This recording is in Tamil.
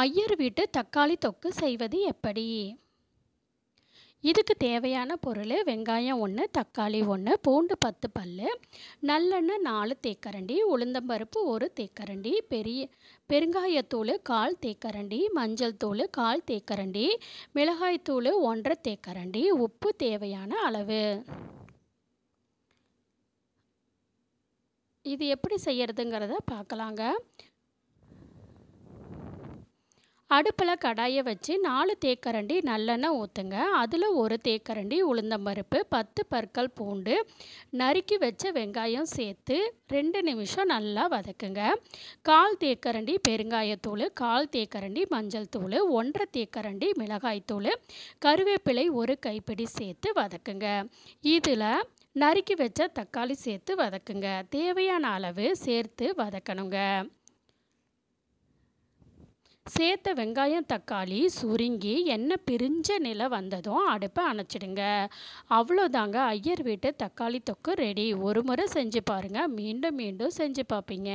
ஐயர் வீட்டு தக்காளி தொக்கு செய்வது எப்படி இதுக்கு தேவையான பொருள் வெங்காயம் ஒன்று தக்காளி ஒன்று பூண்டு பத்து பல் நல்லெண்ணெய் நாலு தேக்கரண்டி உளுந்தம்பருப்பு ஒரு தேக்கரண்டி பெரிய பெருங்காயத்தூள் கால் தேக்கரண்டி மஞ்சள் தூள் கால் தேக்கரண்டி மிளகாய்த்தூள் ஒன்றரை தேக்கரண்டி உப்பு தேவையான அளவு இது எப்படி செய்கிறதுங்கிறத பார்க்கலாங்க அடுப்பில் கடாயை வச்சு நாலு தேக்கரண்டி நல்லெண்ணெய் ஊற்றுங்க அதில் ஒரு தேக்கரண்டி பருப்பு பத்து பற்கள் பூண்டு நறுக்கி வச்ச வெங்காயம் சேர்த்து ரெண்டு நிமிஷம் நல்லா வதக்குங்க கால் தேக்கரண்டி பெருங்காயத்தூள் கால் தேக்கரண்டி மஞ்சள் தூள் ஒன்றரை தேக்கரண்டி மிளகாய்த்தூள் கருவேப்பிலை ஒரு கைப்பிடி சேர்த்து வதக்குங்க இதில் நறுக்கி வச்ச தக்காளி சேர்த்து வதக்குங்க தேவையான அளவு சேர்த்து வதக்கணுங்க சேர்த்த வெங்காயம் தக்காளி சுருங்கி எண்ணெய் பிரிஞ்ச நிலை வந்ததும் அடுப்பை அணைச்சிடுங்க அவ்வளோதாங்க ஐயர் வீட்டு தக்காளி தொக்கு ரெடி ஒரு முறை செஞ்சு பாருங்கள் மீண்டும் மீண்டும் செஞ்சு பார்ப்பீங்க